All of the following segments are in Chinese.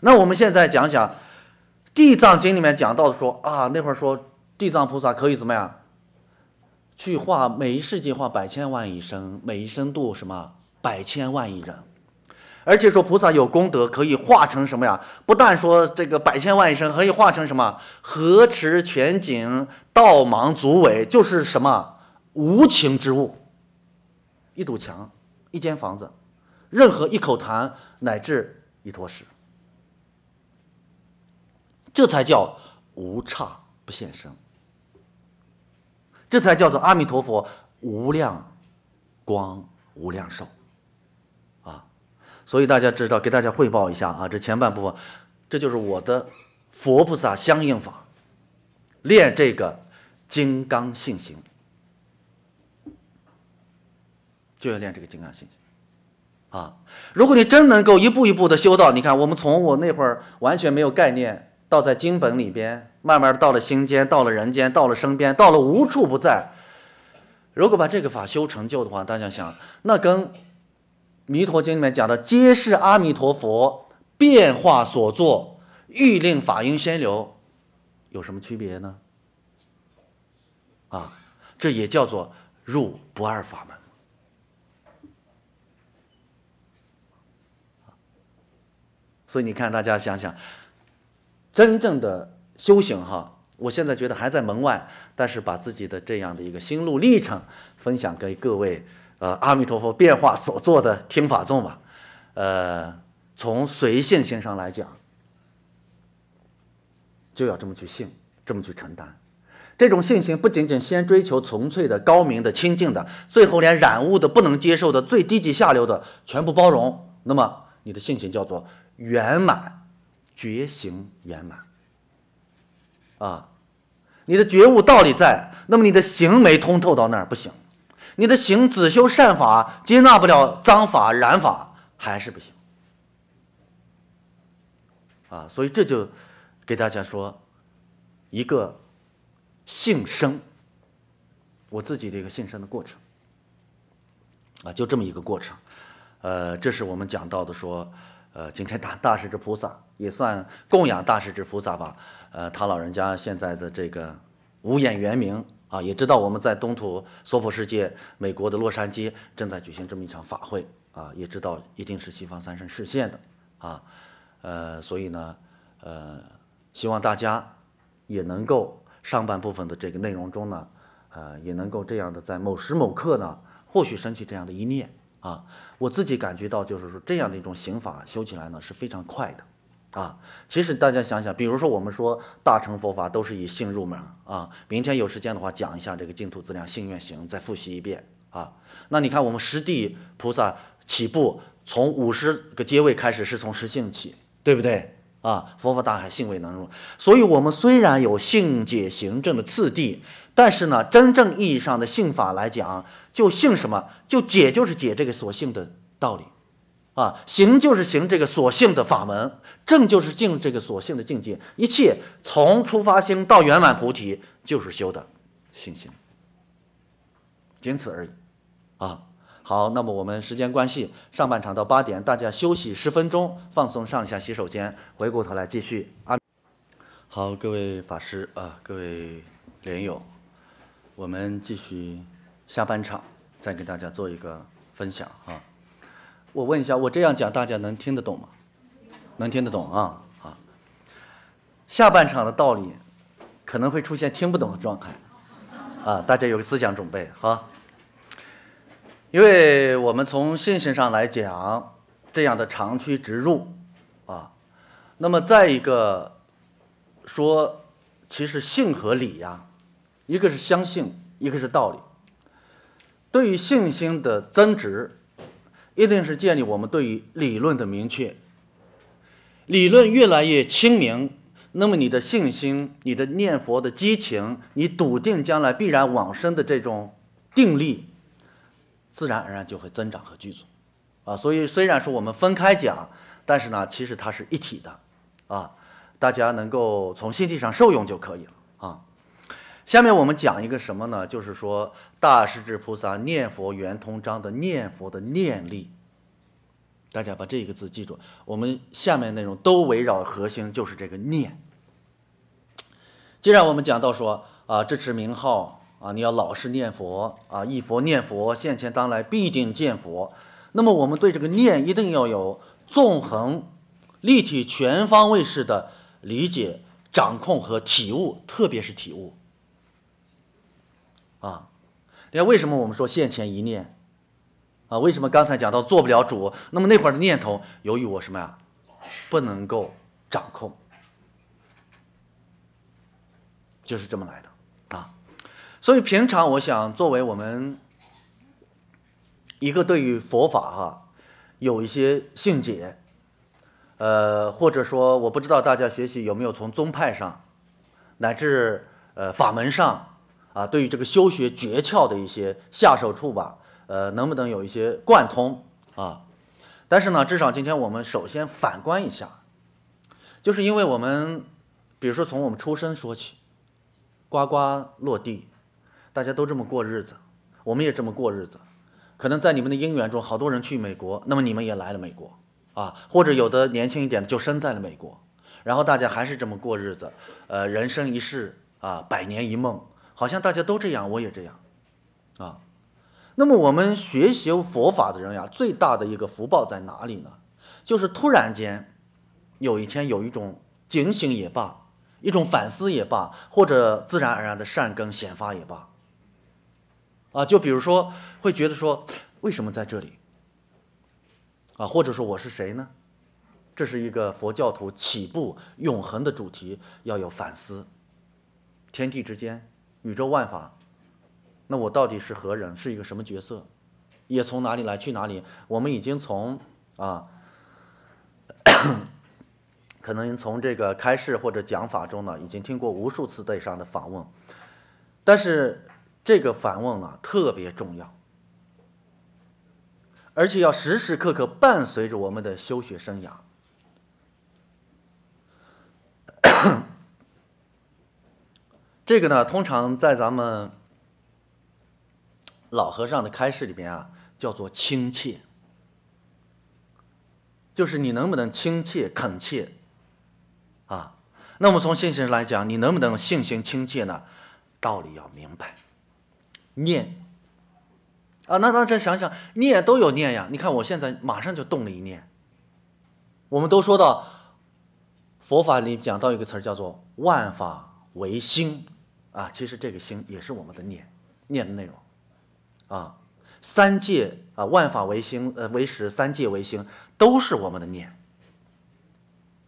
那我们现在讲讲《地藏经》里面讲到说啊，那会儿说地藏菩萨可以怎么样，去化每一世界化百千万亿生，每一生度什么百千万亿人，而且说菩萨有功德，可以化成什么呀？不但说这个百千万亿生可以化成什么河池全景、道芒足尾，就是什么无情之物，一堵墙、一间房子、任何一口痰，乃至一坨屎。这才叫无差不现身，这才叫做阿弥陀佛无量光无量寿啊！所以大家知道，给大家汇报一下啊，这前半部分，这就是我的佛菩萨相应法，练这个金刚性行，就要练这个金刚性行啊！如果你真能够一步一步的修到，你看，我们从我那会儿完全没有概念。倒在经本里边，慢慢到了心间，到了人间，到了身边，到了无处不在。如果把这个法修成就的话，大家想，那跟《弥陀经》里面讲的“皆是阿弥陀佛变化所作，欲令法音先流”有什么区别呢？啊，这也叫做入不二法门。所以你看，大家想想。真正的修行，哈，我现在觉得还在门外，但是把自己的这样的一个心路历程分享给各位，呃，阿弥陀佛变化所做的听法众吧。呃，从随性心上来讲，就要这么去信，这么去承担。这种信心不仅仅先追求纯粹的、高明的、清净的，最后连染污的、不能接受的、最低级下流的全部包容，那么你的信心叫做圆满。觉行圆满啊，你的觉悟道理在，那么你的行没通透到那儿不行，你的行只修善法，接纳不了脏法染法，还是不行啊。所以这就给大家说一个性生，我自己的一个性生的过程啊，就这么一个过程。呃，这是我们讲到的说，呃，今天大大势之菩萨。也算供养大师之菩萨吧，呃，他老人家现在的这个无眼圆明啊，也知道我们在东土娑婆世界，美国的洛杉矶正在举行这么一场法会啊，也知道一定是西方三圣视现的，啊，呃，所以呢，呃，希望大家也能够上半部分的这个内容中呢，呃，也能够这样的在某时某刻呢，或许升起这样的一念啊，我自己感觉到就是说这样的一种刑法修起来呢是非常快的。啊，其实大家想想，比如说我们说大乘佛法都是以性入门啊。明天有时间的话，讲一下这个净土资粮性愿行，再复习一遍啊。那你看我们十地菩萨起步，从五十个阶位开始，是从实性起，对不对啊？佛法大海，性未能入。所以我们虽然有性解行证的次第，但是呢，真正意义上的性法来讲，就性什么，就解就是解这个所性的道理。啊，行就是行这个所性的法门，正就是净这个所性的境界。一切从初发心到圆满菩提，就是修的，信心，仅此而已。啊，好，那么我们时间关系，上半场到八点，大家休息十分钟，放松上一下洗手间，回过头来继续。阿，好，各位法师啊，各位莲友，我们继续下半场，再给大家做一个分享啊。我问一下，我这样讲大家能听得懂吗？能听得懂啊？啊，下半场的道理可能会出现听不懂的状态，啊，大家有个思想准备哈。因为我们从信心上来讲，这样的长驱直入啊，那么再一个说，其实信和理呀，一个是相信，一个是道理，对于信心的增值。一定是建立我们对于理论的明确，理论越来越清明，那么你的信心、你的念佛的激情、你笃定将来必然往生的这种定力，自然而然就会增长和具足，啊，所以虽然说我们分开讲，但是呢，其实它是一体的，啊，大家能够从心地上受用就可以了，啊。下面我们讲一个什么呢？就是说大势至菩萨念佛圆通章的念佛的念力，大家把这一个字记住。我们下面内容都围绕核心，就是这个念。既然我们讲到说啊，支持名号啊，你要老是念佛啊，一佛念佛，现前当来必定见佛。那么我们对这个念一定要有纵横、立体、全方位式的理解、掌控和体悟，特别是体悟。啊，你看为什么我们说现前一念啊？为什么刚才讲到做不了主？那么那会儿的念头，由于我什么呀，不能够掌控，就是这么来的啊。所以平常我想，作为我们一个对于佛法哈有一些信解，呃，或者说我不知道大家学习有没有从宗派上乃至呃法门上。啊，对于这个修学诀窍的一些下手处吧，呃，能不能有一些贯通啊？但是呢，至少今天我们首先反观一下，就是因为我们，比如说从我们出生说起，呱呱落地，大家都这么过日子，我们也这么过日子。可能在你们的因缘中，好多人去美国，那么你们也来了美国啊，或者有的年轻一点的就生在了美国，然后大家还是这么过日子，呃，人生一世啊，百年一梦。好像大家都这样，我也这样，啊，那么我们学习佛法的人呀，最大的一个福报在哪里呢？就是突然间，有一天有一种警醒也罢，一种反思也罢，或者自然而然的善根显发也罢，啊，就比如说会觉得说，为什么在这里？啊，或者说我是谁呢？这是一个佛教徒起步永恒的主题，要有反思，天地之间。宇宙万法，那我到底是何人，是一个什么角色，也从哪里来，去哪里？我们已经从啊，可能从这个开示或者讲法中呢，已经听过无数次对上的反问，但是这个反问呢，特别重要，而且要时时刻刻伴随着我们的修学生涯。这个呢，通常在咱们老和尚的开示里边啊，叫做亲切，就是你能不能亲切恳切啊？那么从性心来讲，你能不能性心亲切呢？道理要明白，念啊，那那再想想，念都有念呀。你看我现在马上就动了一念。我们都说到佛法里讲到一个词叫做万法唯心。啊，其实这个心也是我们的念，念的内容，啊，三界啊，万法为心，呃，为实，三界为心，都是我们的念。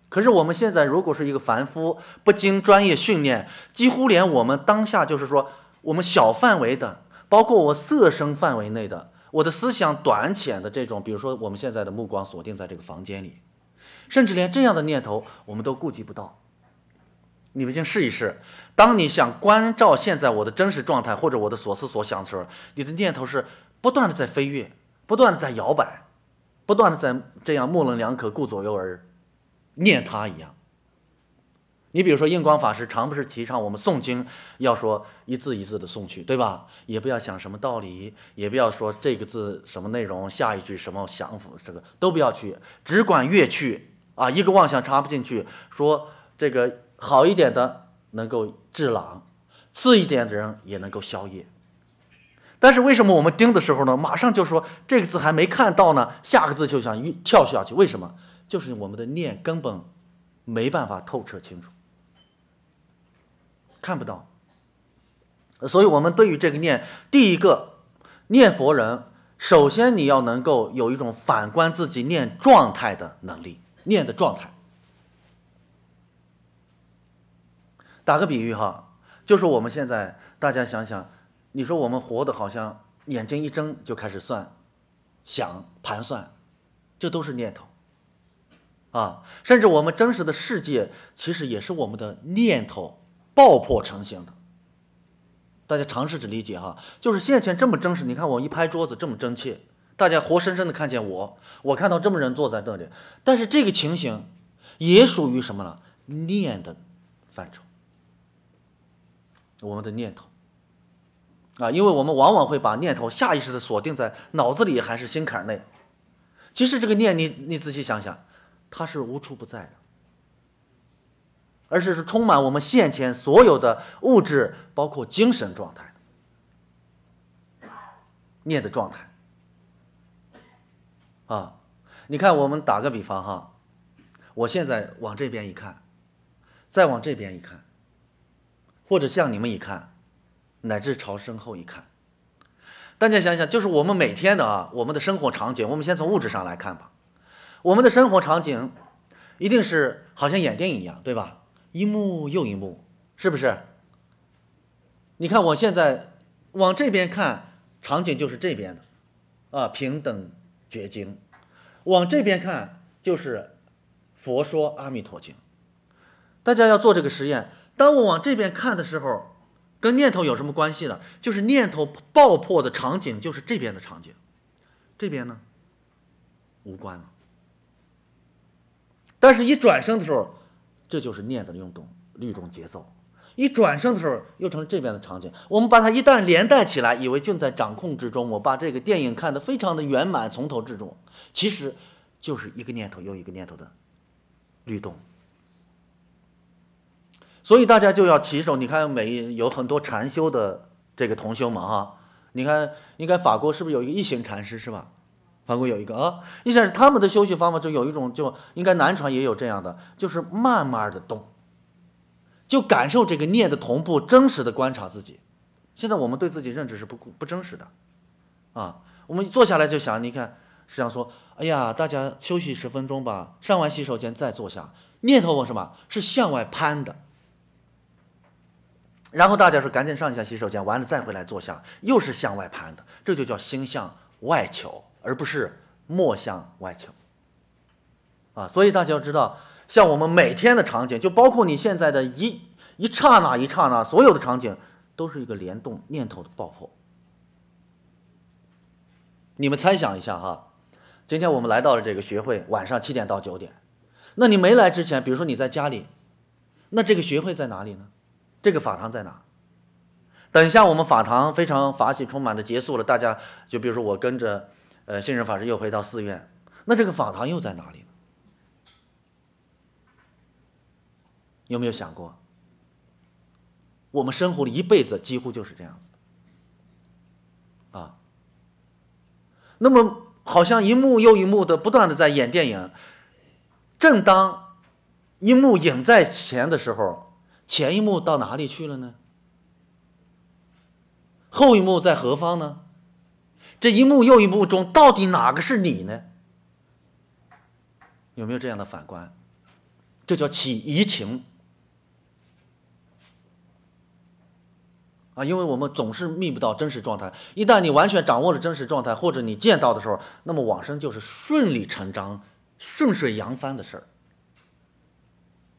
可是我们现在如果是一个凡夫，不经专业训练，几乎连我们当下就是说，我们小范围的，包括我色声范围内的，我的思想短浅的这种，比如说我们现在的目光锁定在这个房间里，甚至连这样的念头我们都顾及不到。你们先试一试。当你想关照现在我的真实状态或者我的所思所想的时候，你的念头是不断的在飞跃，不断的在摇摆，不断的在这样模棱两可、顾左右而念他一样。你比如说，印光法师常不是提倡我们诵经要说一字一字的送去，对吧？也不要想什么道理，也不要说这个字什么内容，下一句什么想法，这个都不要去，只管越去啊，一个妄想插不进去，说这个。好一点的能够治狼，次一点的人也能够消业。但是为什么我们盯的时候呢？马上就说这个字还没看到呢，下个字就想跳下去？为什么？就是我们的念根本没办法透彻清楚，看不到。所以我们对于这个念，第一个念佛人，首先你要能够有一种反观自己念状态的能力，念的状态。打个比喻哈，就是我们现在大家想想，你说我们活的好像眼睛一睁就开始算、想、盘算，这都是念头啊。甚至我们真实的世界其实也是我们的念头爆破成型的。大家尝试着理解哈，就是现前这么真实，你看我一拍桌子这么真切，大家活生生的看见我，我看到这么人坐在这里，但是这个情形也属于什么呢？念的范畴。我们的念头，啊，因为我们往往会把念头下意识的锁定在脑子里还是心坎内，其实这个念，你你仔细想想，它是无处不在的，而且是充满我们现前所有的物质，包括精神状态的念的状态，啊，你看，我们打个比方哈，我现在往这边一看，再往这边一看。或者向你们一看，乃至朝身后一看，大家想想，就是我们每天的啊，我们的生活场景。我们先从物质上来看吧，我们的生活场景一定是好像演电影一样，对吧？一幕又一幕，是不是？你看，我现在往这边看，场景就是这边的啊，《平等绝经》；往这边看就是《佛说阿弥陀经》。大家要做这个实验。当我往这边看的时候，跟念头有什么关系呢？就是念头爆破的场景，就是这边的场景。这边呢，无关了。但是一转身的时候，这就是念的运动、律动、节奏。一转身的时候，又成这边的场景。我们把它一旦连带起来，以为就在掌控之中。我把这个电影看得非常的圆满，从头至终。其实，就是一个念头又一个念头的律动。所以大家就要起手，你看，每有很多禅修的这个同修们哈，你看，应该法国是不是有一个异形禅师是吧？法国有一个啊，你想他们的休息方法就有一种，就应该南传也有这样的，就是慢慢的动，就感受这个念的同步，真实的观察自己。现在我们对自己认知是不不真实的，啊，我们坐下来就想，你看，实际上说，哎呀，大家休息十分钟吧，上完洗手间再坐下，念头往什么？是向外攀的。然后大家说赶紧上一下洗手间，完了再回来坐下，又是向外攀的，这就叫心向外求，而不是莫向外求。啊，所以大家要知道，像我们每天的场景，就包括你现在的一一刹那一刹那，所有的场景都是一个联动念头的爆破。你们猜想一下哈，今天我们来到了这个学会，晚上七点到九点，那你没来之前，比如说你在家里，那这个学会在哪里呢？这个法堂在哪？等一下，我们法堂非常法喜充满的结束了，大家就比如说我跟着呃，信任法师又回到寺院，那这个法堂又在哪里呢？有没有想过？我们生活了一辈子，几乎就是这样子的啊。那么好像一幕又一幕的不断的在演电影，正当一幕影在前的时候。前一幕到哪里去了呢？后一幕在何方呢？这一幕又一幕中，到底哪个是你呢？有没有这样的反观？这叫起疑情啊！因为我们总是觅不到真实状态。一旦你完全掌握了真实状态，或者你见到的时候，那么往生就是顺理成章、顺水扬帆的事儿。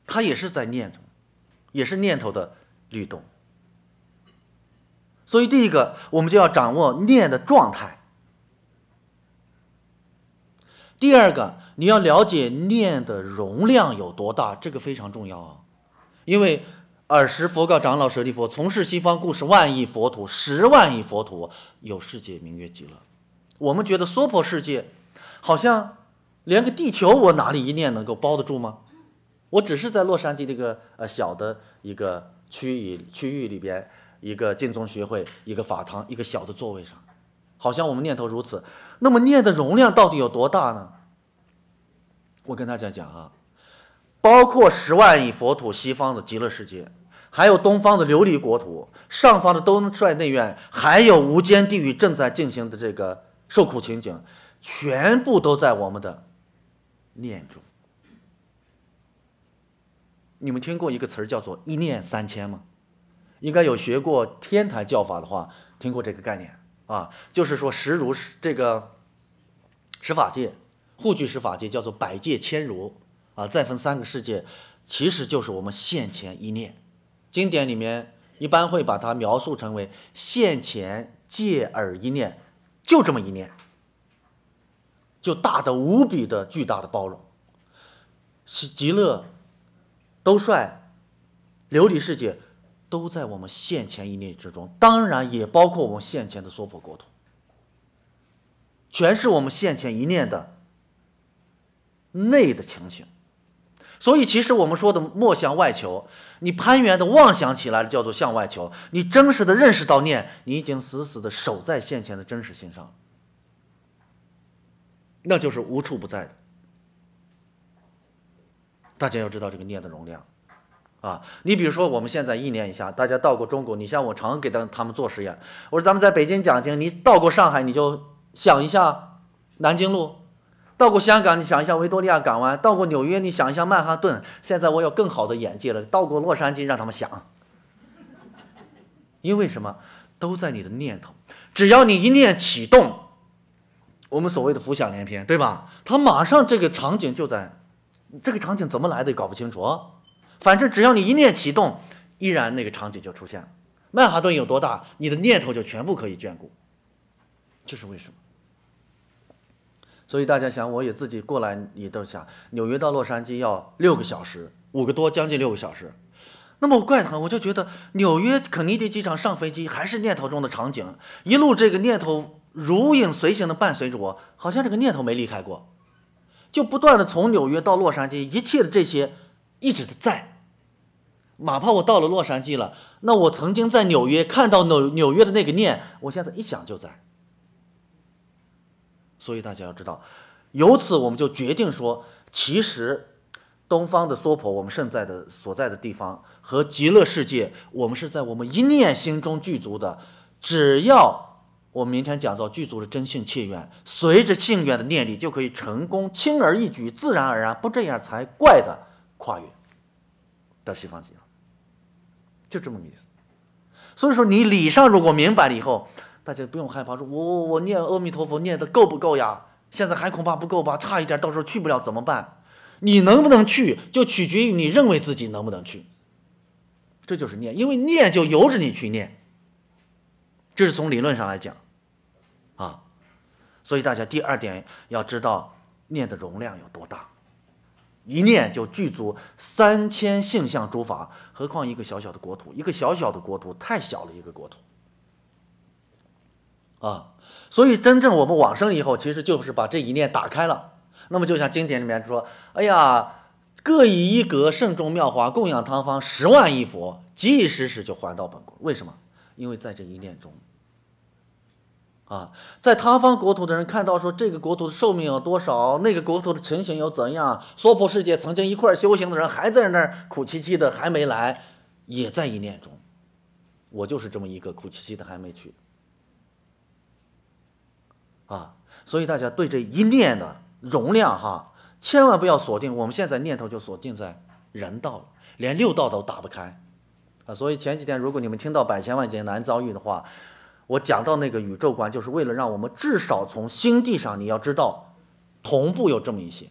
他也是在念着。也是念头的律动，所以第一个，我们就要掌握念的状态；第二个，你要了解念的容量有多大，这个非常重要啊。因为尔时佛告长老舍利弗：“从事西方故事，万亿佛土，十万亿佛土有世界名曰极乐。”我们觉得娑婆世界好像连个地球，我哪里一念能够包得住吗？我只是在洛杉矶这个呃小的一个区域区域里边，一个晋宗学会一个法堂，一个小的座位上，好像我们念头如此，那么念的容量到底有多大呢？我跟大家讲啊，包括十万亿佛土西方的极乐世界，还有东方的琉璃国土，上方的兜率内院，还有无间地狱正在进行的这个受苦情景，全部都在我们的念中。你们听过一个词儿叫做“一念三千”吗？应该有学过天台教法的话，听过这个概念啊，就是说实如是这个十法界，护具十法界叫做百界千如啊，再分三个世界，其实就是我们现前一念。经典里面一般会把它描述成为现前借耳一念，就这么一念，就大的无比的巨大的包容，是极乐。兜率、琉璃世界，都在我们现前一念之中，当然也包括我们现前的娑婆国土，全是我们现前一念的内的情形。所以，其实我们说的莫向外求，你攀缘的妄想起来了，叫做向外求；你真实的认识到念，你已经死死的守在现前的真实性上了，那就是无处不在的。大家要知道这个念的容量，啊，你比如说我们现在意念一下，大家到过中国，你像我常给的他们做实验，我说咱们在北京讲经，你到过上海，你就想一下南京路；到过香港，你想一下维多利亚港湾；到过纽约，你想一下曼哈顿。现在我有更好的眼界了，到过洛杉矶，让他们想。因为什么？都在你的念头，只要你一念启动，我们所谓的浮想联翩，对吧？他马上这个场景就在。这个场景怎么来的也搞不清楚，反正只要你一念启动，依然那个场景就出现。曼哈顿有多大，你的念头就全部可以眷顾，这是为什么？所以大家想，我也自己过来，你都想，纽约到洛杉矶要六个小时，五个多，将近六个小时。那么我怪疼，我就觉得纽约肯尼迪机场上飞机还是念头中的场景，一路这个念头如影随形的伴随着我，好像这个念头没离开过。就不断的从纽约到洛杉矶，一切的这些，一直在。哪怕我到了洛杉矶了，那我曾经在纽约看到纽纽约的那个念，我现在一想就在。所以大家要知道，由此我们就决定说，其实东方的娑婆我们现在的所在的地方和极乐世界，我们是在我们一念心中具足的，只要。我们明天讲到具足的真性性愿，随着性愿的念力就可以成功，轻而易举，自然而然，不这样才怪的跨越到西方极乐，就这么个意思。所以说你理上如果明白了以后，大家不用害怕说，我我我念阿弥陀佛念的够不够呀？现在还恐怕不够吧，差一点，到时候去不了怎么办？你能不能去就取决于你认为自己能不能去，这就是念，因为念就由着你去念，这是从理论上来讲。啊，所以大家第二点要知道念的容量有多大，一念就具足三千性相诸法，何况一个小小的国土，一个小小的国土太小了一个国土。啊，所以真正我们往生以后，其实就是把这一念打开了。那么就像经典里面说：“哎呀，各以一格圣众妙华供养汤方十万亿佛，即以实实就还到本国。”为什么？因为在这一念中。啊，在他方国土的人看到说这个国土的寿命有多少，那个国土的情形又怎样？娑婆世界曾经一块修行的人还在那儿苦凄凄的还没来，也在一念中。我就是这么一个苦凄凄的还没去。啊，所以大家对这一念的容量哈，千万不要锁定。我们现在念头就锁定在人道了，连六道都打不开。啊，所以前几天如果你们听到百千万劫难遭遇的话。我讲到那个宇宙观，就是为了让我们至少从心地上，你要知道，同步有这么一些。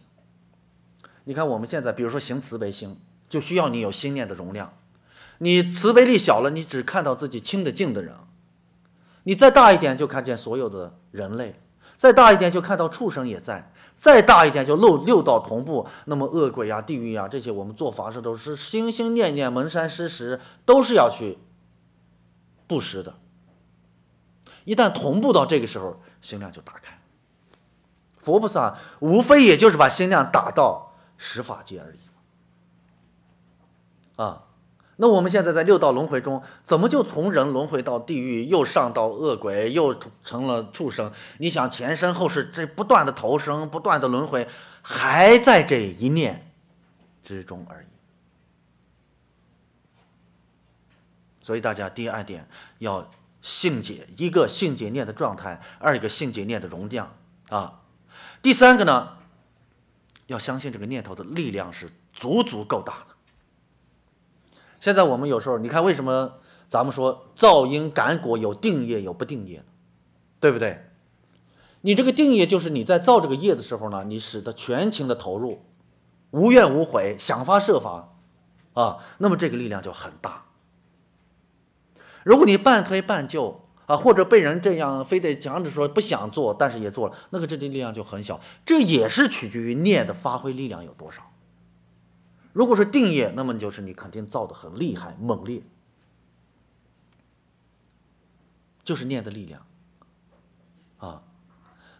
你看我们现在，比如说行慈悲心，就需要你有心念的容量。你慈悲力小了，你只看到自己亲的近的人；你再大一点，就看见所有的人类；再大一点，就看到畜生也在；再大一点，就漏六道同步。那么恶鬼呀、地狱呀这些，我们做法事都是心心念念、蒙山施食，都是要去布施的。一旦同步到这个时候，心量就打开。佛菩萨无非也就是把心量打到十法界而已啊，那我们现在在六道轮回中，怎么就从人轮回到地狱，又上到恶鬼，又成了畜生？你想前生后世这不断的投生、不断的轮回，还在这一念之中而已。所以大家第二点要。性解一个性解念的状态，二一个性解念的容量啊，第三个呢，要相信这个念头的力量是足足够大的。现在我们有时候你看为什么咱们说噪音感果有定业有不定业，对不对？你这个定业就是你在造这个业的时候呢，你使得全情的投入，无怨无悔，想方设法啊，那么这个力量就很大。如果你半推半就啊，或者被人这样非得强制说不想做，但是也做了，那个这定力量就很小。这也是取决于念的发挥力量有多少。如果是定业，那么就是你肯定造的很厉害猛烈，就是念的力量啊。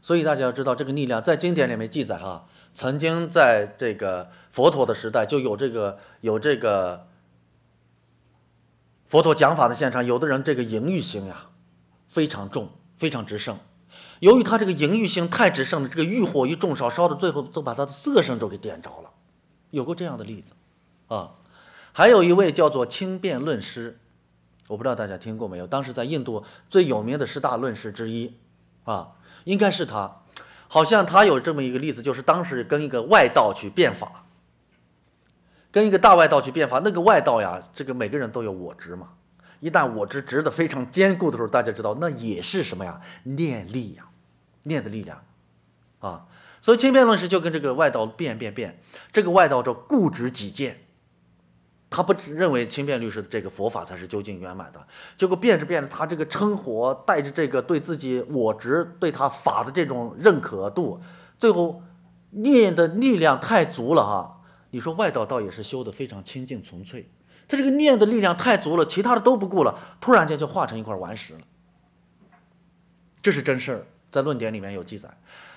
所以大家要知道这个力量，在经典里面记载哈，曾经在这个佛陀的时代就有这个有这个。佛陀讲法的现场，有的人这个淫欲心呀非常重，非常直盛。由于他这个淫欲心太直盛了，这个欲火一重烧烧的，最后就把他的色身都给点着了。有过这样的例子啊。还有一位叫做轻辩论师，我不知道大家听过没有？当时在印度最有名的十大论师之一啊，应该是他。好像他有这么一个例子，就是当时跟一个外道去辩法。跟一个大外道去辩法，那个外道呀，这个每个人都有我执嘛。一旦我执执得非常坚固的时候，大家知道那也是什么呀？念力呀，念的力量啊。所以清辩论师就跟这个外道辩辩辩，这个外道叫固执己见，他不认为清辩律师的这个佛法才是究竟圆满的。结果辩着辩着，他这个称呼带着这个对自己我执、对他法的这种认可度，最后念的力量太足了哈。你说外道倒也是修得非常清净纯粹，他这个念的力量太足了，其他的都不顾了，突然间就化成一块顽石了。这是真事儿，在论点里面有记载。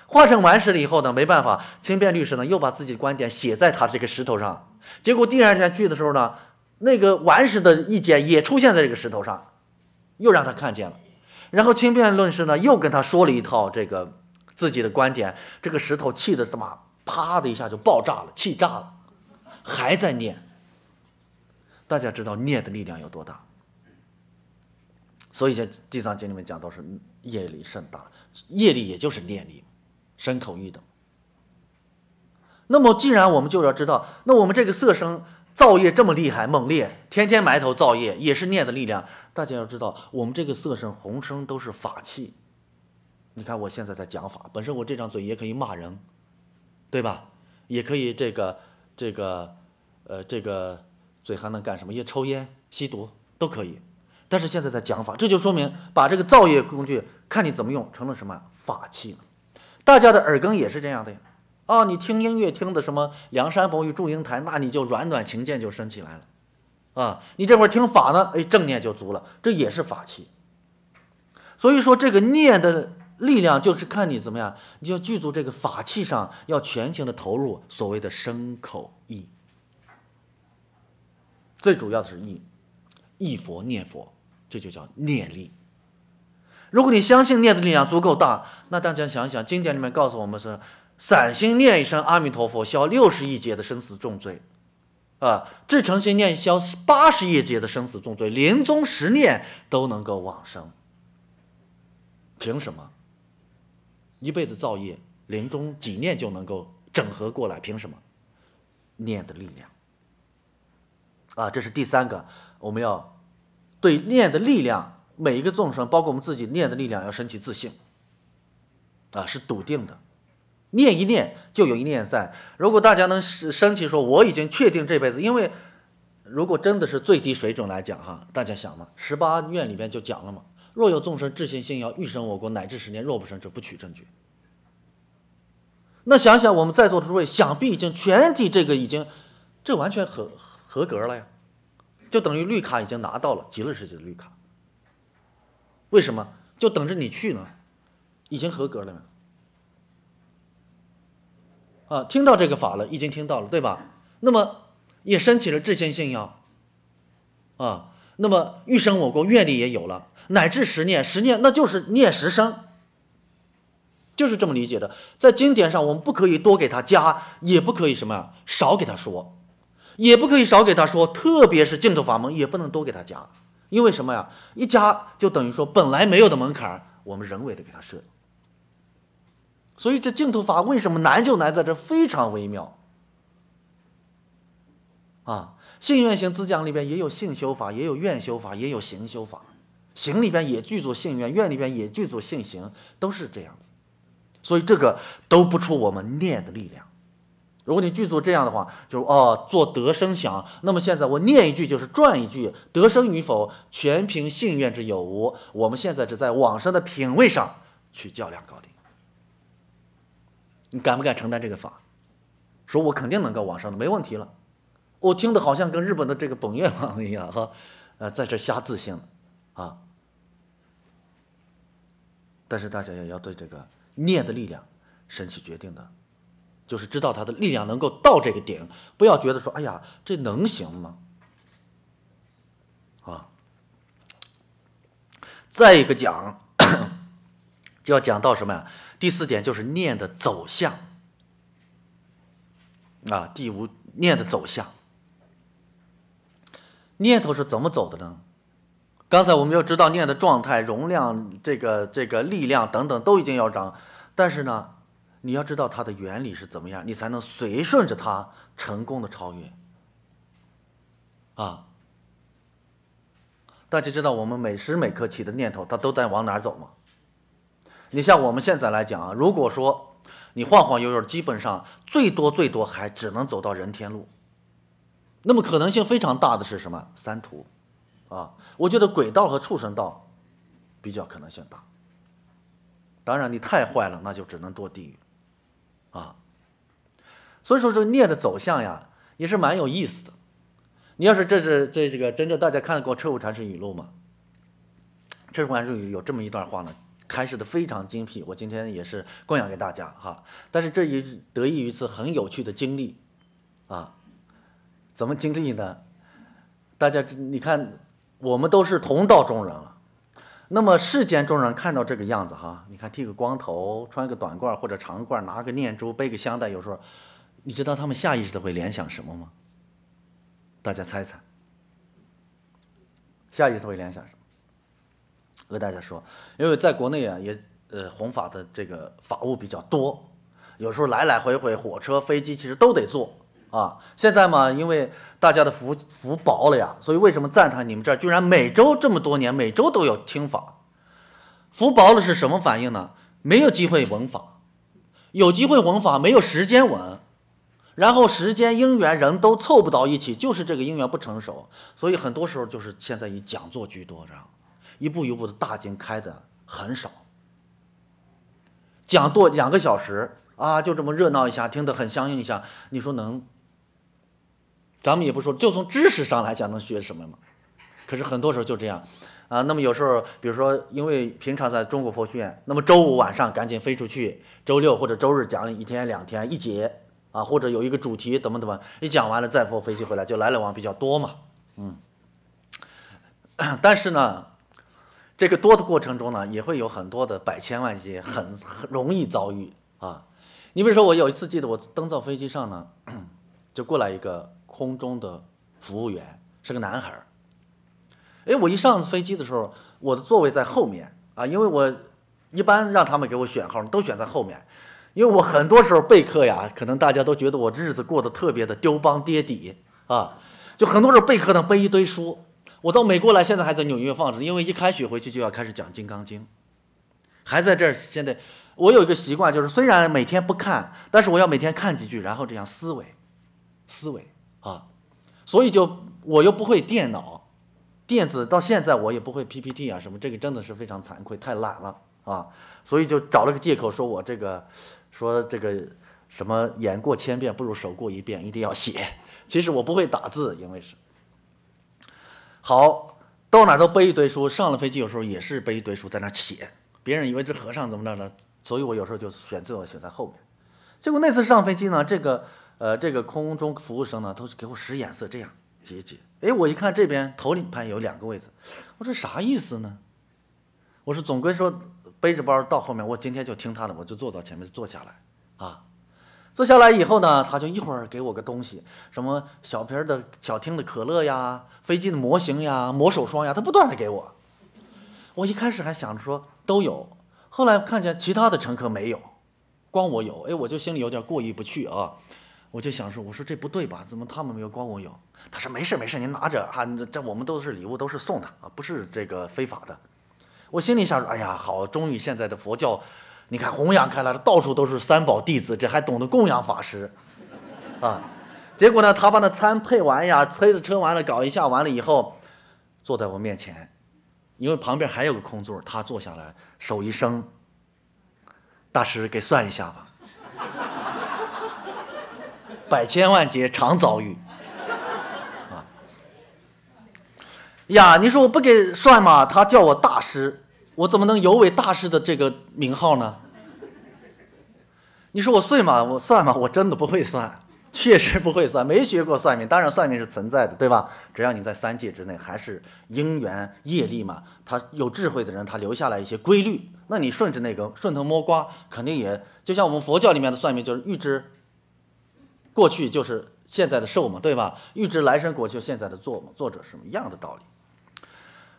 化成顽石了以后呢，没办法，清辩律师呢又把自己的观点写在他这个石头上。结果第二天去的时候呢，那个顽石的意见也出现在这个石头上，又让他看见了。然后清辩律师呢又跟他说了一套这个自己的观点，这个石头气的什么啪的一下就爆炸了，气炸了。还在念，大家知道念的力量有多大？所以像《地藏经》里面讲到是业力甚大，业力也就是念力身口意等。那么既然我们就要知道，那我们这个色声造业这么厉害猛烈，天天埋头造业也是念的力量。大家要知道，我们这个色声、红声都是法器。你看我现在在讲法，本身我这张嘴也可以骂人，对吧？也可以这个。这个，呃，这个嘴还能干什么？也抽烟、吸毒都可以，但是现在在讲法，这就说明把这个造业工具看你怎么用，成了什么法器了。大家的耳根也是这样的呀。哦，你听音乐听的什么《梁山伯与祝英台》，那你就软软情剑就升起来了。啊，你这会儿听法呢，哎，正念就足了，这也是法器。所以说这个念的。力量就是看你怎么样，你就记住这个法器上要全情的投入，所谓的身口、意，最主要的是意，意佛念佛，这就叫念力。如果你相信念的力量足够大，那大家想想，经典里面告诉我们是：散心念一声阿弥陀佛，消六十亿劫的生死重罪；啊，至诚心念消八十亿劫的生死重罪，临终十念都能够往生。凭什么？一辈子造业，临终几年就能够整合过来，凭什么？念的力量啊！这是第三个，我们要对念的力量，每一个众生，包括我们自己，念的力量要升起自信啊，是笃定的。念一念就有一念在。如果大家能升起说，我已经确定这辈子，因为如果真的是最低水准来讲哈，大家想嘛，十八愿里边就讲了嘛。若有众生至心信要欲生我国乃至十年，若不生者不取证据。那想想我们在座诸位，想必已经全体这个已经，这完全合合格了呀，就等于绿卡已经拿到了，极乐世界的绿卡。为什么？就等着你去呢？已经合格了。啊，听到这个法了，已经听到了，对吧？那么也升起了至心信要。啊。那么欲生我国愿力也有了，乃至十念，十念那就是念十生，就是这么理解的。在经典上，我们不可以多给他加，也不可以什么少给他说，也不可以少给他说。特别是净土法门，也不能多给他加，因为什么呀？一加就等于说本来没有的门槛，我们人为的给他设。所以这净土法为什么难就难在这非常微妙，啊。信愿行只讲里边也有信修法，也有愿修法，也有行修法，行里边也具足信愿，愿里边也具足信行，都是这样子。所以这个都不出我们念的力量。如果你具足这样的话，就是哦，做得声响。那么现在我念一句就是转一句，得生与否全凭信愿之有无。我们现在只在往生的品位上去较量高低。你敢不敢承担这个法？说我肯定能够往生的，没问题了。我听的好像跟日本的这个本愿王一样哈，呃，在这瞎自信，啊，但是大家也要对这个念的力量、身体决定的，就是知道它的力量能够到这个顶，不要觉得说哎呀，这能行吗？啊，再一个讲，就要讲到什么呀？第四点就是念的走向，啊，第五念的走向。念头是怎么走的呢？刚才我们要知道念的状态、容量、这个、这个力量等等都已经要涨，但是呢，你要知道它的原理是怎么样，你才能随顺着它成功的超越。啊！大家知道我们每时每刻起的念头，它都在往哪走吗？你像我们现在来讲啊，如果说你晃晃悠悠，基本上最多最多还只能走到人天路。那么可能性非常大的是什么？三途，啊，我觉得轨道和畜生道比较可能性大。当然，你太坏了，那就只能堕地狱，啊。所以说这孽的走向呀，也是蛮有意思的。你要是这是这这个真正大家看过《彻悟禅师语录》吗？《彻悟禅师语》有这么一段话呢，开始的非常精辟，我今天也是供养给大家哈。但是这也得益于一次很有趣的经历，啊。怎么经历呢？大家，你看，我们都是同道中人了。那么世间中人看到这个样子，哈，你看剃个光头，穿个短褂或者长褂，拿个念珠，背个香袋，有时候，你知道他们下意识的会联想什么吗？大家猜猜，下意识会联想什么？我跟大家说，因为在国内啊，也呃，弘法的这个法务比较多，有时候来来回回，火车、飞机其实都得坐。啊，现在嘛，因为大家的福福薄了呀，所以为什么赞叹你们这儿居然每周这么多年，每周都有听法？福薄了是什么反应呢？没有机会闻法，有机会闻法没有时间闻，然后时间因缘人都凑不到一起，就是这个因缘不成熟，所以很多时候就是现在以讲座居多，这样一步一步的大经开的很少，讲座两个小时啊，就这么热闹一下，听得很相应一下，你说能？咱们也不说，就从知识上来讲，能学什么嘛？可是很多时候就这样啊。那么有时候，比如说，因为平常在中国佛学院，那么周五晚上赶紧飞出去，周六或者周日讲一天两天一节啊，或者有一个主题怎么怎么，一讲完了再坐飞机回来，就来来往往比较多嘛。嗯。但是呢，这个多的过程中呢，也会有很多的百千万劫，很容易遭遇啊。你比如说，我有一次记得我登到飞机上呢，就过来一个。空中的服务员是个男孩儿，哎，我一上飞机的时候，我的座位在后面啊，因为我一般让他们给我选号都选在后面，因为我很多时候备课呀，可能大家都觉得我日子过得特别的丢帮跌底啊，就很多时候备课呢，背一堆书，我到美国来，现在还在纽约放着，因为一开学回去就要开始讲《金刚经》，还在这儿。现在我有一个习惯，就是虽然每天不看，但是我要每天看几句，然后这样思维，思维。所以就我又不会电脑，电子到现在我也不会 PPT 啊什么，这个真的是非常惭愧，太懒了啊！所以就找了个借口说，我这个，说这个什么演过千遍不如手过一遍，一定要写。其实我不会打字，因为是好到哪都背一堆书，上了飞机有时候也是背一堆书在那写，别人以为这和尚怎么着呢？所以我有时候就选最要选在后面。结果那次上飞机呢，这个。呃，这个空中服务生呢，都是给我使眼色，这样姐姐。哎，我一看这边头领排有两个位子，我说啥意思呢？我说总归说背着包到后面，我今天就听他的，我就坐到前面坐下来啊。坐下来以后呢，他就一会儿给我个东西，什么小瓶的小听的可乐呀，飞机的模型呀，磨手霜呀，他不断的给我。我一开始还想着说都有，后来看见其他的乘客没有，光我有，哎，我就心里有点过意不去啊。我就想说，我说这不对吧？怎么他们没有，光我有？他说没事没事您拿着啊，这我们都是礼物，都是送的啊，不是这个非法的。我心里想说，哎呀，好，终于现在的佛教，你看弘扬开了，到处都是三宝弟子，这还懂得供养法师啊。结果呢，他把那餐配完呀，推子车完了，搞一下完了以后，坐在我面前，因为旁边还有个空座，他坐下来，手一伸，大师给算一下吧。百千万劫常遭遇啊！呀，你说我不给算嘛？他叫我大师，我怎么能有违大师的这个名号呢？你说我算嘛？我算嘛？我真的不会算，确实不会算，没学过算命。当然，算命是存在的，对吧？只要你在三界之内，还是因缘业力嘛。他有智慧的人，他留下来一些规律，那你顺着那个顺藤摸瓜，肯定也就像我们佛教里面的算命，就是预知。过去就是现在的受嘛，对吧？欲知来生果，就现在的做嘛，做者是一样的道理。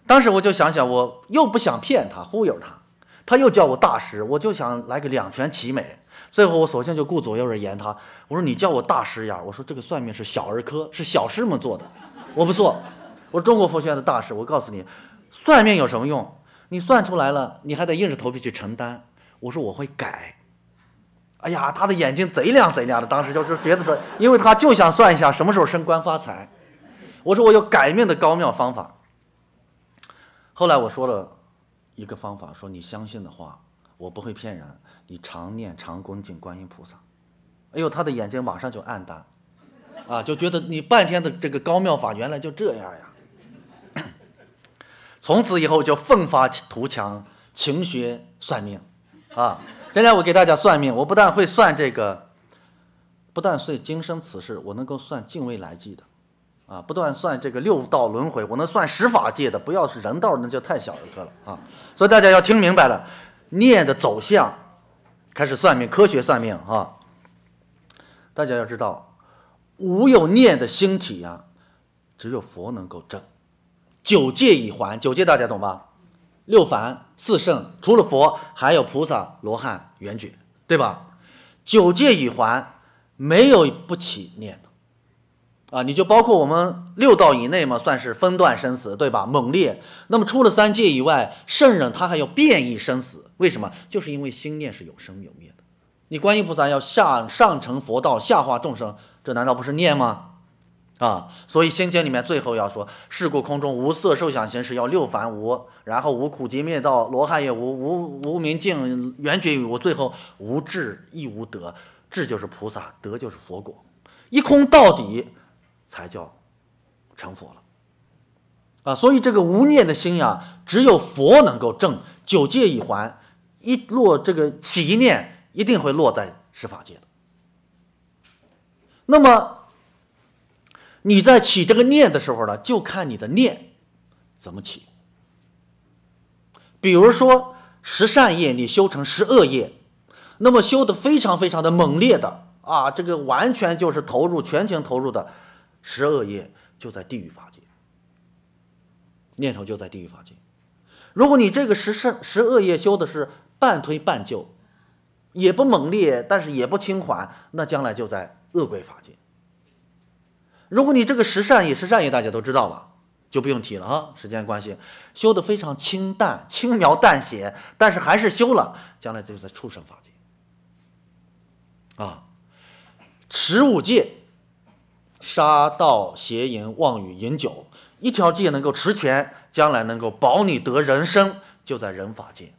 当时我就想想，我又不想骗他、忽悠他，他又叫我大师，我就想来个两全其美。最后我索性就顾左右而言他，我说：“你叫我大师呀。”我说：“这个算命是小儿科，是小师们做的，我不做。”我说：“中国佛学院的大师，我告诉你，算命有什么用？你算出来了，你还得硬着头皮去承担。”我说：“我会改。”哎呀，他的眼睛贼亮贼亮的，当时就就觉得说，因为他就想算一下什么时候升官发财。我说我有改命的高妙方法。后来我说了一个方法，说你相信的话，我不会骗人。你常念常恭敬观音菩萨。哎呦，他的眼睛马上就暗淡，啊，就觉得你半天的这个高妙法原来就这样呀。从此以后就奋发图强，勤学算命，啊。现在我给大家算命，我不但会算这个，不但算今生此事，我能够算近未来际的，啊，不断算这个六道轮回，我能算十法界的，不要是人道，那就太小儿科了啊。所以大家要听明白了，念的走向，开始算命，科学算命啊。大家要知道，无有念的星体呀，只有佛能够证九界已还，九界大家懂吧？六凡四圣，除了佛，还有菩萨、罗汉、圆觉，对吧？九界已还，没有不起念的，啊，你就包括我们六道以内嘛，算是分段生死，对吧？猛烈。那么除了三界以外，圣人他还有变异生死，为什么？就是因为心念是有生有灭的。你观音菩萨要下上成佛道，下化众生，这难道不是念吗？啊，所以《心经》里面最后要说：“事故空中无色受想行识，要六凡无，然后无苦集灭道，罗汉也无，无无明镜，缘觉无，最后无智亦无德，智就是菩萨，德就是佛果，一空到底，才叫成佛了。”啊，所以这个无念的心呀，只有佛能够证九界已还，一落这个起一念，一定会落在十法界的。那么。你在起这个念的时候呢，就看你的念怎么起。比如说十善业，你修成十恶业，那么修的非常非常的猛烈的啊，这个完全就是投入全情投入的十恶业，就在地狱法界，念头就在地狱法界。如果你这个十善十恶业修的是半推半就，也不猛烈，但是也不轻缓，那将来就在恶鬼法界。如果你这个十善业、十善业，大家都知道吧，就不用提了哈。时间关系，修的非常清淡、轻描淡写，但是还是修了，将来就是在畜生法界。啊，持五戒，杀盗邪淫妄语饮酒，一条戒能够持全，将来能够保你得人生，就在人法界。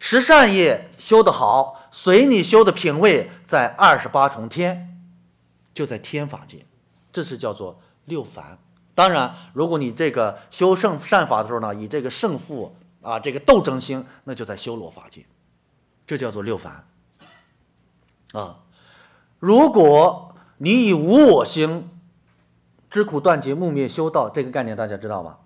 十善业修得好，随你修的品位，在二十八重天。就在天法界，这是叫做六凡。当然，如果你这个修圣善法的时候呢，以这个胜负啊，这个斗争心，那就在修罗法界，这叫做六凡。啊，如果你以无我心，知苦断绝，目灭修道，这个概念大家知道吗？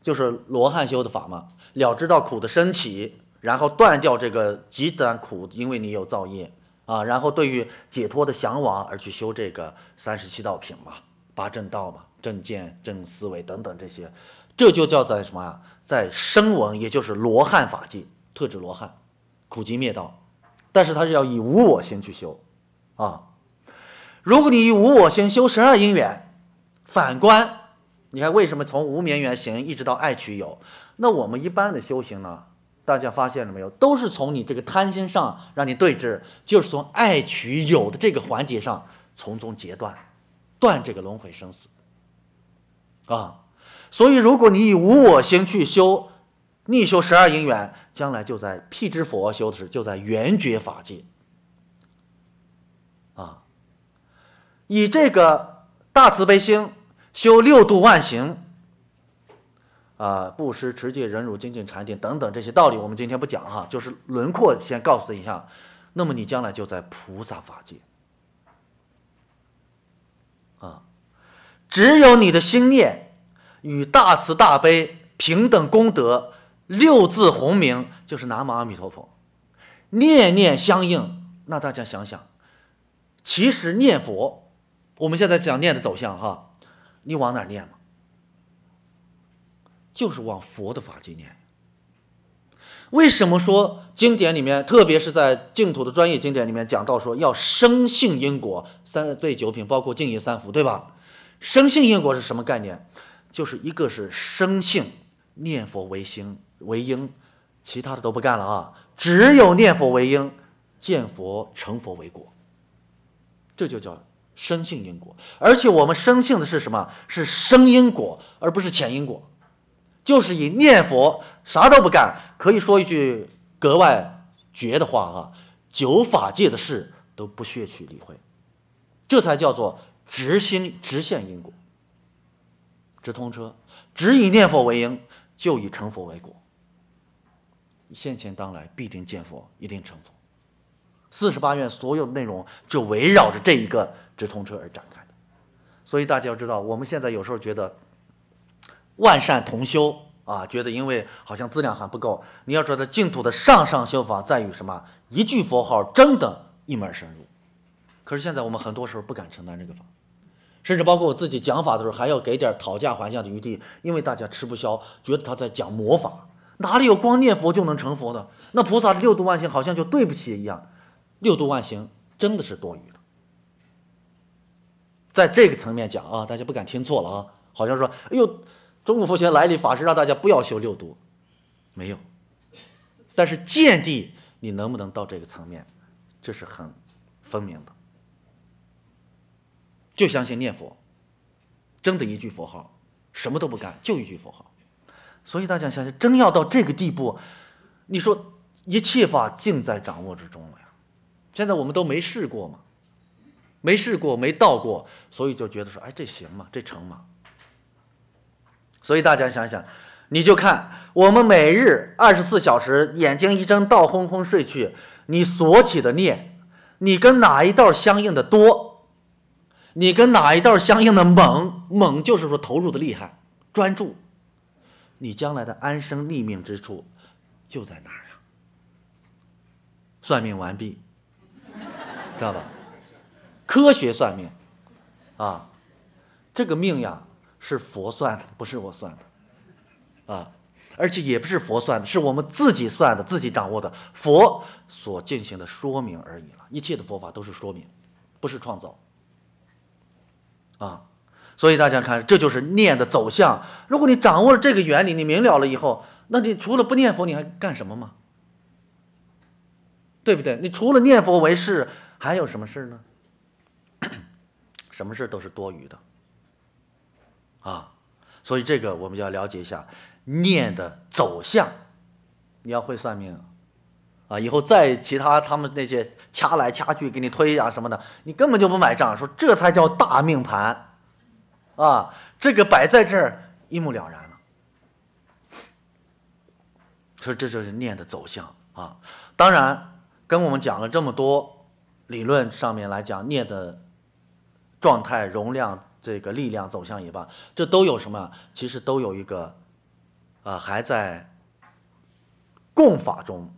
就是罗汉修的法嘛，了知道苦的升起，然后断掉这个极端苦，因为你有造业。啊，然后对于解脱的向往而去修这个三十七道品嘛，八正道嘛，正见、正思维等等这些，这就叫在什么啊？在声闻，也就是罗汉法界，特指罗汉，苦集灭道。但是他是要以无我心去修啊。如果你以无我心修十二因缘，反观，你看为什么从无名缘行一直到爱取有？那我们一般的修行呢？大家发现了没有？都是从你这个贪心上让你对峙，就是从爱取有的这个环节上从中截断，断这个轮回生死啊。所以，如果你以无我心去修，逆修十二因缘，将来就在辟支佛修的时候，就在缘觉法界啊。以这个大慈悲心修六度万行。啊，布施、持戒、忍辱、精进、禅定等等这些道理，我们今天不讲哈，就是轮廓先告诉一下。那么你将来就在菩萨法界啊，只有你的心念与大慈大悲、平等功德六字红名，就是南无阿弥陀佛，念念相应。那大家想想，其实念佛，我们现在讲念的走向哈，你往哪念嘛？就是往佛的法界念。为什么说经典里面，特别是在净土的专业经典里面讲到说要生性因果三对九品，包括净业三福，对吧？生性因果是什么概念？就是一个是生性念佛为心为因，其他的都不干了啊，只有念佛为因，见佛成佛为果，这就叫生性因果。而且我们生性的是什么？是生因果，而不是浅因果。就是以念佛，啥都不干，可以说一句格外绝的话啊：九法界的事都不屑去理会，这才叫做直心、直线因果、直通车，只以念佛为因，就以成佛为果。现前当来必定见佛，一定成佛。四十八愿所有的内容就围绕着这一个直通车而展开的，所以大家要知道，我们现在有时候觉得。万善同修啊，觉得因为好像质量还不够。你要知道净土的上上修法在于什么？一句佛号，真的一门深入。可是现在我们很多时候不敢承担这个法，甚至包括我自己讲法的时候，还要给点讨价还价的余地，因为大家吃不消，觉得他在讲魔法。哪里有光念佛就能成佛的？那菩萨六度万行好像就对不起一样，六度万行真的是多余的。在这个层面讲啊，大家不敢听错了啊，好像说哎呦。中国佛学来历法师让大家不要修六度，没有，但是见地你能不能到这个层面，这是很分明的。就相信念佛，真的一句佛号，什么都不干，就一句佛号。所以大家想想，真要到这个地步，你说一切法尽在掌握之中了呀。现在我们都没试过嘛，没试过，没到过，所以就觉得说，哎，这行吗？这成吗？所以大家想想，你就看我们每日二十四小时，眼睛一睁到昏昏睡去，你所起的念，你跟哪一道相应的多，你跟哪一道相应的猛，猛就是说投入的厉害，专注，你将来的安身立命之处就在哪儿啊？算命完毕，知道吧？科学算命，啊，这个命呀。是佛算的，不是我算的，啊，而且也不是佛算的，是我们自己算的，自己掌握的，佛所进行的说明而已了。一切的佛法都是说明，不是创造，啊，所以大家看，这就是念的走向。如果你掌握了这个原理，你明了了以后，那你除了不念佛，你还干什么嘛？对不对？你除了念佛为事，还有什么事呢？什么事都是多余的。啊，所以这个我们就要了解一下念的走向，你要会算命啊，以后再其他他们那些掐来掐去给你推啊什么的，你根本就不买账，说这才叫大命盘啊，这个摆在这儿一目了然了，说这就是念的走向啊，当然跟我们讲了这么多理论上面来讲念的状态容量。这个力量走向也罢，这都有什么？其实都有一个，啊，还在共法中，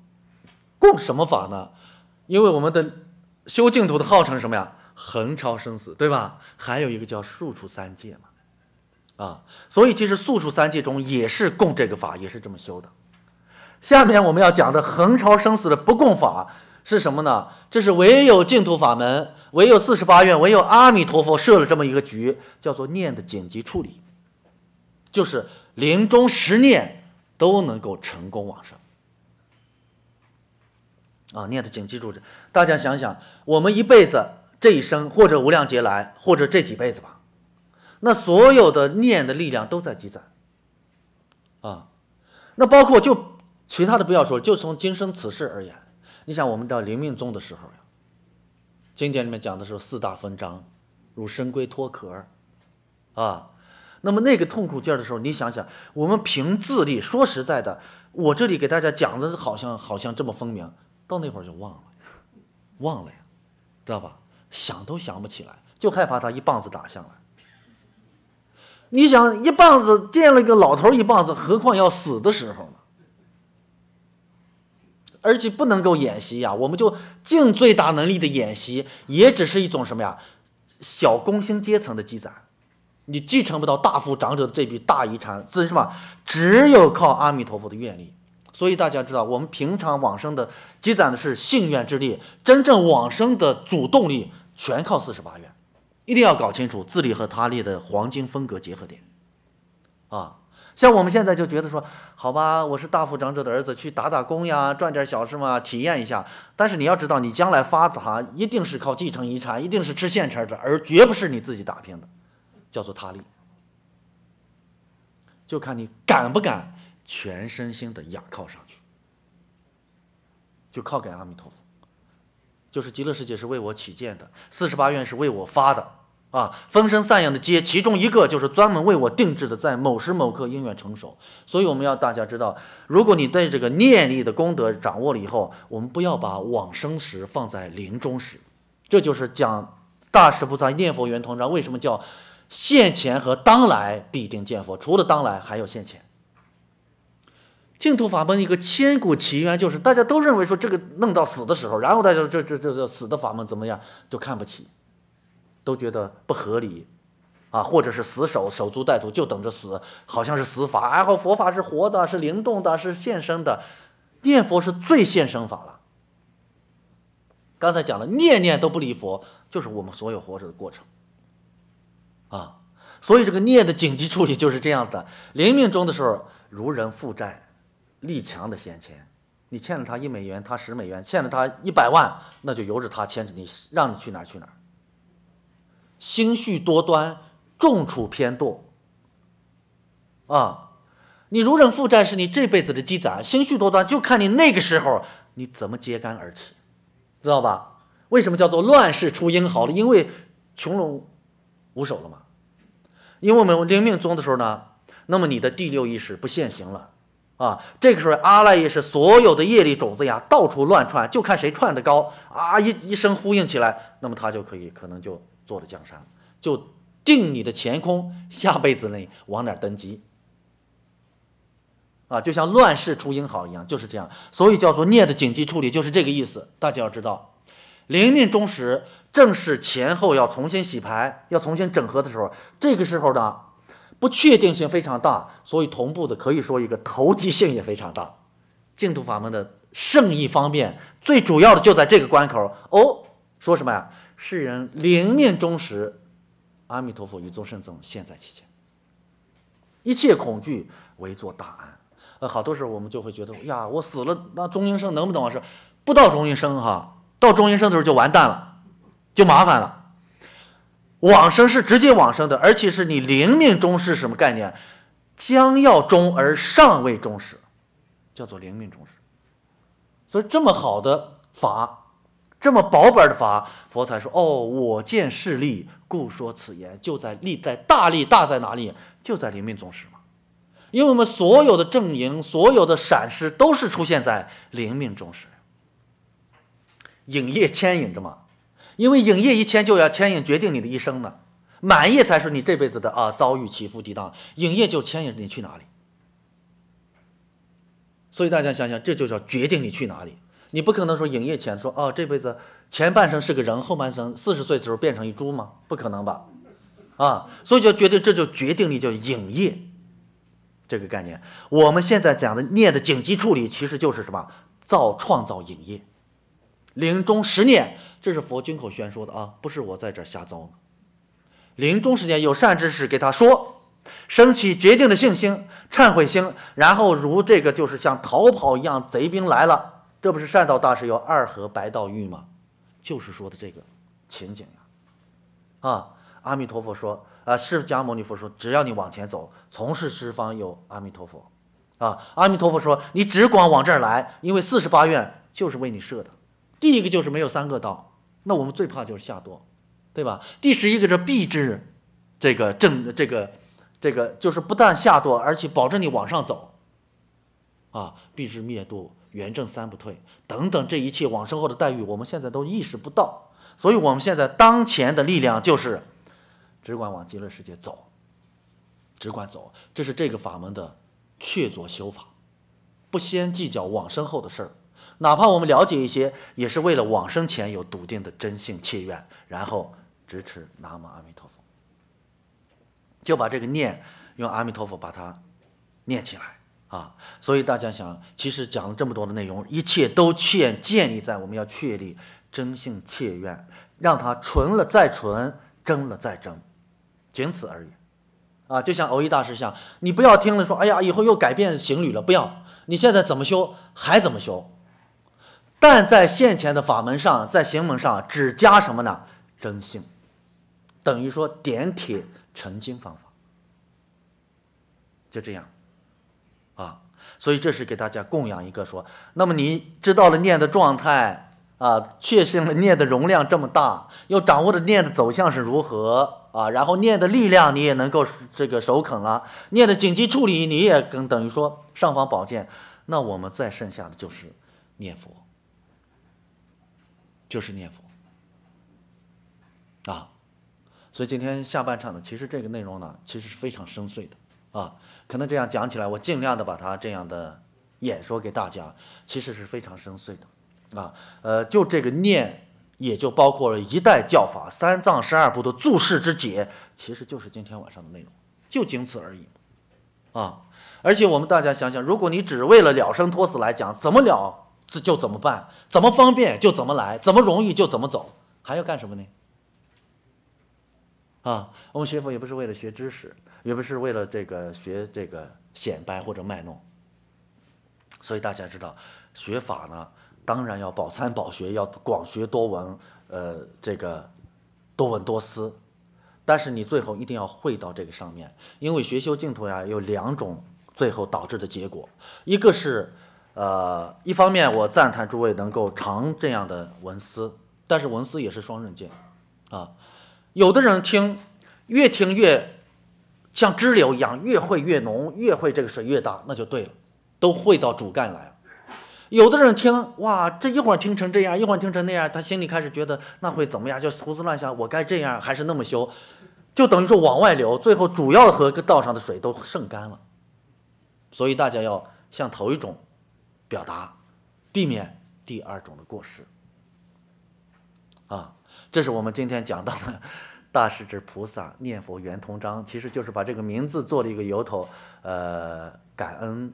共什么法呢？因为我们的修净土的号称什么呀？横超生死，对吧？还有一个叫速出三界嘛，啊，所以其实速出三界中也是共这个法，也是这么修的。下面我们要讲的横超生死的不共法。是什么呢？这是唯有净土法门，唯有四十八愿，唯有阿弥陀佛设了这么一个局，叫做念的紧急处理，就是临终十念都能够成功往生。啊，念的紧急处置，大家想想，我们一辈子这一生，或者无量劫来，或者这几辈子吧，那所有的念的力量都在积攒。啊，那包括就其他的不要说，就从今生此事而言。你想我们到灵命宗的时候呀，经典里面讲的是四大分章，如神龟脱壳，啊，那么那个痛苦劲儿的时候，你想想，我们凭智力，说实在的，我这里给大家讲的，好像好像这么分明，到那会儿就忘了，忘了呀，知道吧？想都想不起来，就害怕他一棒子打下来。你想一棒子电了个老头，一棒子，何况要死的时候呢？而且不能够演习呀，我们就尽最大能力的演习，也只是一种什么呀？小工薪阶层的积攒，你继承不到大富长者的这笔大遗产，是什么？只有靠阿弥陀佛的愿力。所以大家知道，我们平常往生的积攒的是信愿之力，真正往生的主动力全靠四十八愿。一定要搞清楚自力和他力的黄金分割结合点啊！像我们现在就觉得说，好吧，我是大富长者的儿子，去打打工呀，赚点小什么，体验一下。但是你要知道，你将来发达一定是靠继承遗产，一定是吃现成的，而绝不是你自己打拼的，叫做他力。就看你敢不敢全身心的仰靠上去，就靠给阿弥陀佛，就是极乐世界是为我起见的，四十八愿是为我发的。啊，风声散养的街，其中一个就是专门为我定制的，在某时某刻因缘成熟。所以我们要大家知道，如果你对这个念力的功德掌握了以后，我们不要把往生时放在临终时。这就是讲大事不在念佛圆通章，为什么叫现前和当来必定见佛？除了当来，还有现前。净土法门一个千古奇冤，就是大家都认为说这个弄到死的时候，然后大家这这这这死的法门怎么样，都看不起。都觉得不合理，啊，或者是死守、守株待兔，就等着死，好像是死法。然后佛法是活的，是灵动的，是现生的，念佛是最现生法了。刚才讲了，念念都不离佛，就是我们所有活着的过程，啊，所以这个念的紧急处理就是这样子的。临命终的时候，如人负债，力强的先欠，你欠了他一美元，他十美元；欠了他一百万，那就由着他牵着你，让你去哪儿去哪儿。心绪多端，重处偏多。啊，你如人负债是你这辈子的积攒，心绪多端就看你那个时候你怎么揭竿而起，知道吧？为什么叫做乱世出英豪了？因为穷龙无首了嘛。因为我们临命终的时候呢，那么你的第六意识不现行了啊，这个时候阿赖耶识所有的业力种子呀到处乱窜，就看谁窜的高啊，一一声呼应起来，那么他就可以可能就。做的江山，就定你的前空，下辈子呢往哪登基，啊，就像乱世出英豪一样，就是这样。所以叫做孽的紧急处理，就是这个意思。大家要知道，临命终时正是前后要重新洗牌、要重新整合的时候，这个时候呢，不确定性非常大，所以同步的可以说一个投机性也非常大。净土法门的胜意方面，最主要的就在这个关口。哦，说什么呀？世人临命终时，阿弥陀佛与众圣众现在其前，一切恐惧为作大安。呃，好多时候我们就会觉得呀，我死了，那中阴生能不能往生？不到中阴生哈，到中阴生的时候就完蛋了，就麻烦了。往生是直接往生的，而且是你临命终是什么概念？将要终而尚未终时，叫做临命终时。所以这么好的法。这么保本的罚，佛才说：“哦，我见势利，故说此言。就在利，在大利大在哪里？就在灵命中时嘛。因为我们所有的阵营，所有的闪失，都是出现在灵命中时。影业牵引着嘛，因为影业一牵，就要牵引决定你的一生呢。满意才是你这辈子的啊遭遇起伏跌宕，影业就牵引着你去哪里。所以大家想想，这就叫决定你去哪里。”你不可能说业前说哦，这辈子前半生是个人，后半生四十岁的时候变成一猪吗？不可能吧，啊，所以就决定这就决定力叫影业，这个概念。我们现在讲的念的紧急处理其实就是什么造创造影业，临终十念，这是佛经口宣说的啊，不是我在这瞎造。临终十间有善知识给他说，升起决定的信心、忏悔心，然后如这个就是像逃跑一样，贼兵来了。这不是善道大师有二合白道玉吗？就是说的这个情景呀！啊，阿弥陀佛说，啊，释迦牟尼佛说，只要你往前走，从事十方有阿弥陀佛。啊，阿弥陀佛说，你只管往这儿来，因为四十八愿就是为你设的。第一个就是没有三个道，那我们最怕就是下堕，对吧？第十一个是必至这个正这个这个，就是不但下堕，而且保证你往上走。啊，必至灭度。原正三不退等等，这一切往生后的待遇，我们现在都意识不到。所以，我们现在当前的力量就是，只管往极乐世界走，只管走。这是这个法门的确凿修法，不先计较往生后的事儿。哪怕我们了解一些，也是为了往生前有笃定的真性切愿，然后支持南无阿弥陀佛，就把这个念用阿弥陀佛把它念起来。啊，所以大家想，其实讲了这么多的内容，一切都建建立在我们要确立真性切愿，让它纯了再纯，真了再真，仅此而已。啊，就像欧一大师像，你不要听了说，哎呀，以后又改变行旅了，不要，你现在怎么修还怎么修，但在现前的法门上，在行门上只加什么呢？真性，等于说点铁成金方法，就这样。啊，所以这是给大家供养一个说，那么你知道了念的状态啊，确信了念的容量这么大，又掌握了念的走向是如何啊，然后念的力量你也能够这个首肯了，念的紧急处理你也跟等于说尚方宝剑，那我们再剩下的就是念佛，就是念佛，啊，所以今天下半场呢，其实这个内容呢，其实是非常深邃的啊。可能这样讲起来，我尽量的把它这样的演说给大家，其实是非常深邃的，啊，呃，就这个念，也就包括了一代教法、三藏十二部的注释之解，其实就是今天晚上的内容，就仅此而已，啊，而且我们大家想想，如果你只为了了生托死来讲，怎么了就怎么办，怎么方便就怎么来，怎么容易就怎么走，还要干什么呢？啊，我们学佛也不是为了学知识，也不是为了这个学这个显摆或者卖弄，所以大家知道，学法呢，当然要饱餐饱学，要广学多闻，呃，这个多闻多思，但是你最后一定要会到这个上面，因为学修净土呀有两种最后导致的结果，一个是呃，一方面我赞叹诸位能够常这样的文思，但是文思也是双刃剑，啊。有的人听，越听越像支流一样，越汇越浓，越汇这个水越大，那就对了，都汇到主干来了。有的人听，哇，这一会儿听成这样，一会儿听成那样，他心里开始觉得那会怎么样，就胡思乱想，我该这样还是那么修，就等于说往外流，最后主要河道上的水都渗干了。所以大家要向头一种表达，避免第二种的过失啊。这是我们今天讲到的 《大势至菩萨念佛圆通章》，其实就是把这个名字做了一个由头，呃，感恩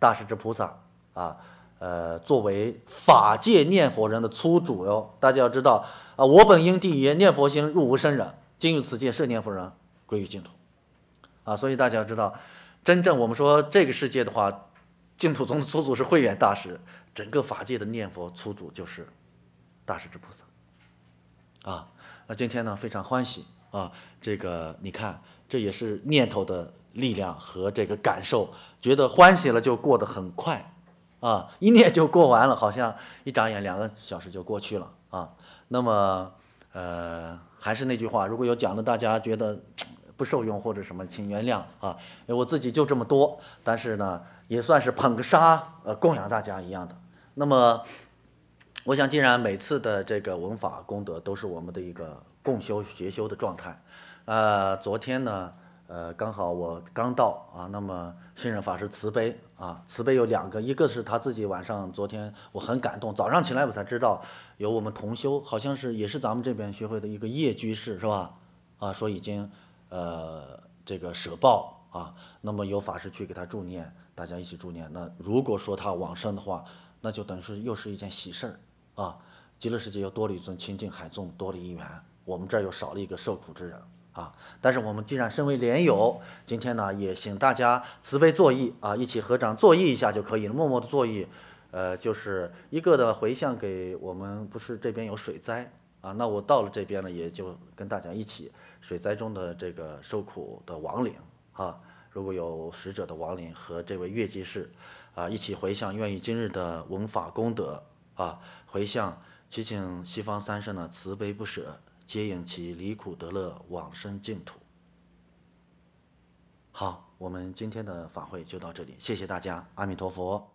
大势至菩萨啊，呃，作为法界念佛人的初主哟。大家要知道啊，我本因地也念佛心入无生忍，今于此界设念佛人归于净土啊。所以大家要知道，真正我们说这个世界的话，净土宗的初祖是慧远大师，整个法界的念佛初祖就是大势至菩萨。啊，那今天呢非常欢喜啊！这个你看，这也是念头的力量和这个感受，觉得欢喜了就过得很快，啊，一念就过完了，好像一眨眼两个小时就过去了啊。那么，呃，还是那句话，如果有讲的大家觉得不受用或者什么，请原谅啊。我自己就这么多，但是呢，也算是捧个沙，呃，供养大家一样的。那么。我想，既然每次的这个文法功德都是我们的一个共修学修的状态，呃，昨天呢，呃，刚好我刚到啊，那么信任法师慈悲啊，慈悲有两个，一个是他自己晚上昨天我很感动，早上起来我才知道有我们同修，好像是也是咱们这边学会的一个夜居士是吧？啊，说已经呃这个舍报啊，那么有法师去给他助念，大家一起助念。那如果说他往生的话，那就等于是又是一件喜事儿。啊，极乐世界又多了一尊清净海众，多了一员，我们这儿又少了一个受苦之人啊。但是我们既然身为莲友，今天呢，也请大家慈悲作揖啊，一起合掌作揖一下就可以了，默默的作揖，呃，就是一个的回向给我们，不是这边有水灾啊？那我到了这边呢，也就跟大家一起水灾中的这个受苦的亡灵啊，如果有使者的亡灵和这位月即士，啊，一起回向，愿以今日的文法功德啊。回向，祈请西方三圣的慈悲不舍，接引其离苦得乐，往生净土。好，我们今天的法会就到这里，谢谢大家，阿弥陀佛。